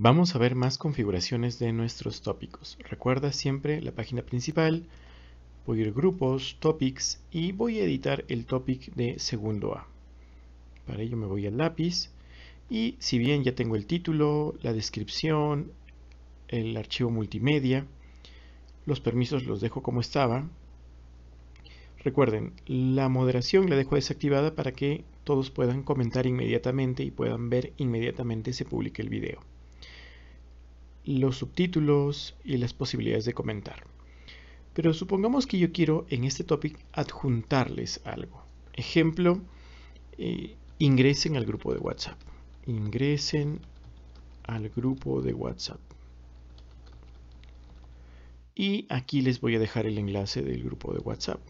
Vamos a ver más configuraciones de nuestros tópicos. Recuerda siempre la página principal, voy a ir grupos, topics y voy a editar el topic de segundo A. Para ello me voy al lápiz y si bien ya tengo el título, la descripción, el archivo multimedia, los permisos los dejo como estaba. Recuerden, la moderación la dejo desactivada para que todos puedan comentar inmediatamente y puedan ver inmediatamente se publique el video los subtítulos y las posibilidades de comentar. Pero supongamos que yo quiero en este topic adjuntarles algo. Ejemplo, eh, ingresen al grupo de WhatsApp. Ingresen al grupo de WhatsApp. Y aquí les voy a dejar el enlace del grupo de WhatsApp.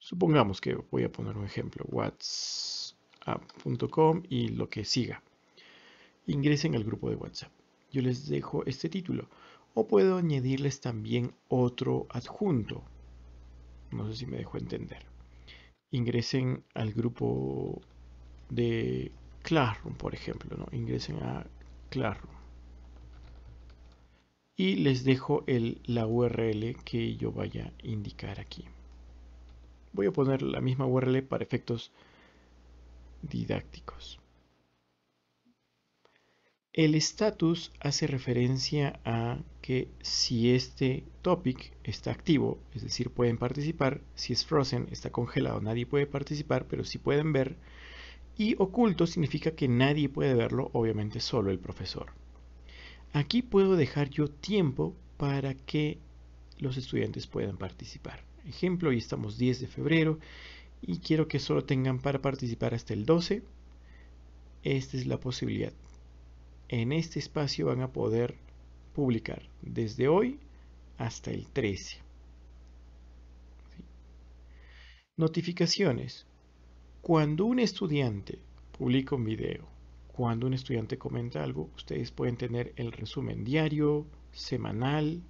Supongamos que voy a poner un ejemplo. WhatsApp app.com y lo que siga. Ingresen al grupo de WhatsApp. Yo les dejo este título. O puedo añadirles también otro adjunto. No sé si me dejo entender. Ingresen al grupo de Classroom, por ejemplo. ¿no? Ingresen a Classroom. Y les dejo el, la URL que yo vaya a indicar aquí. Voy a poner la misma URL para efectos didácticos. El estatus hace referencia a que si este topic está activo, es decir, pueden participar, si es frozen, está congelado, nadie puede participar, pero sí pueden ver, y oculto significa que nadie puede verlo, obviamente solo el profesor. Aquí puedo dejar yo tiempo para que los estudiantes puedan participar. Ejemplo, hoy estamos 10 de febrero y quiero que solo tengan para participar hasta el 12. Esta es la posibilidad. En este espacio van a poder publicar desde hoy hasta el 13. Notificaciones. Cuando un estudiante publica un video, cuando un estudiante comenta algo, ustedes pueden tener el resumen diario, semanal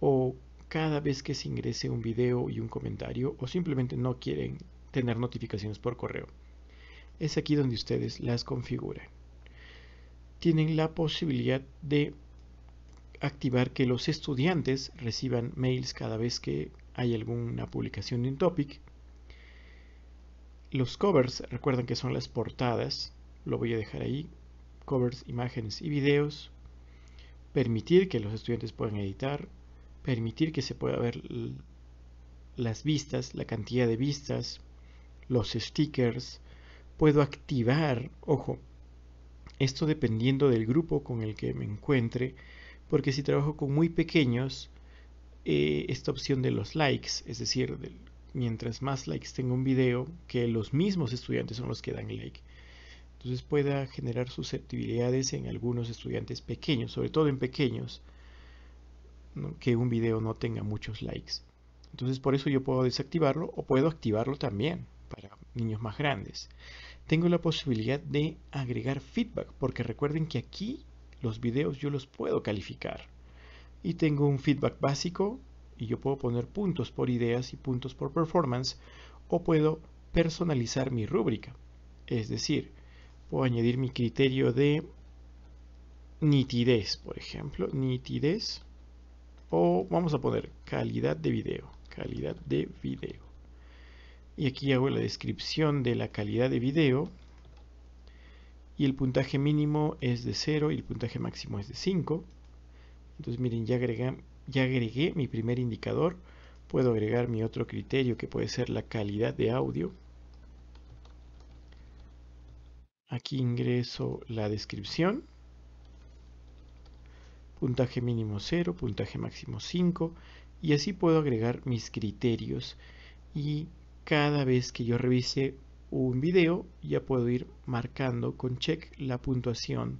o cada vez que se ingrese un video y un comentario o simplemente no quieren tener notificaciones por correo. Es aquí donde ustedes las configuran. Tienen la posibilidad de activar que los estudiantes reciban mails cada vez que hay alguna publicación en Topic. Los covers, recuerden que son las portadas, lo voy a dejar ahí, covers, imágenes y videos, permitir que los estudiantes puedan editar, permitir que se pueda ver las vistas, la cantidad de vistas, los stickers, puedo activar, ojo, esto dependiendo del grupo con el que me encuentre, porque si trabajo con muy pequeños, eh, esta opción de los likes, es decir, mientras más likes tenga un video, que los mismos estudiantes son los que dan like, entonces pueda generar susceptibilidades en algunos estudiantes pequeños, sobre todo en pequeños, que un video no tenga muchos likes. Entonces por eso yo puedo desactivarlo o puedo activarlo también para niños más grandes. Tengo la posibilidad de agregar feedback, porque recuerden que aquí los videos yo los puedo calificar. Y tengo un feedback básico y yo puedo poner puntos por ideas y puntos por performance o puedo personalizar mi rúbrica. Es decir, puedo añadir mi criterio de nitidez, por ejemplo, nitidez o vamos a poner calidad de video, calidad de video y aquí hago la descripción de la calidad de video y el puntaje mínimo es de 0 y el puntaje máximo es de 5 entonces miren ya, agregué mi primer indicador puedo agregar mi otro criterio que puede ser la calidad de audio aquí ingreso la descripción puntaje mínimo 0, puntaje máximo 5 y así puedo agregar mis criterios y cada vez que yo revise un video ya puedo ir marcando con check la puntuación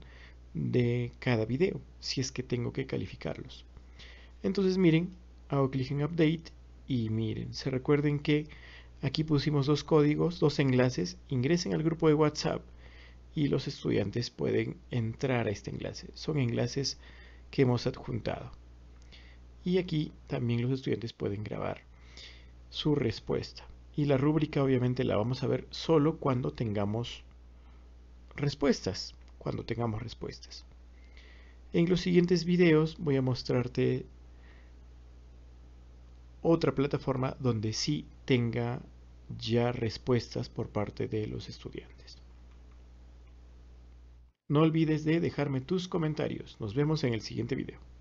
de cada video si es que tengo que calificarlos entonces miren hago clic en update y miren se recuerden que aquí pusimos dos códigos dos enlaces ingresen al grupo de whatsapp y los estudiantes pueden entrar a este enlace son enlaces que hemos adjuntado y aquí también los estudiantes pueden grabar su respuesta y la rúbrica obviamente la vamos a ver solo cuando tengamos respuestas, cuando tengamos respuestas. En los siguientes videos voy a mostrarte otra plataforma donde sí tenga ya respuestas por parte de los estudiantes. No olvides de dejarme tus comentarios. Nos vemos en el siguiente video.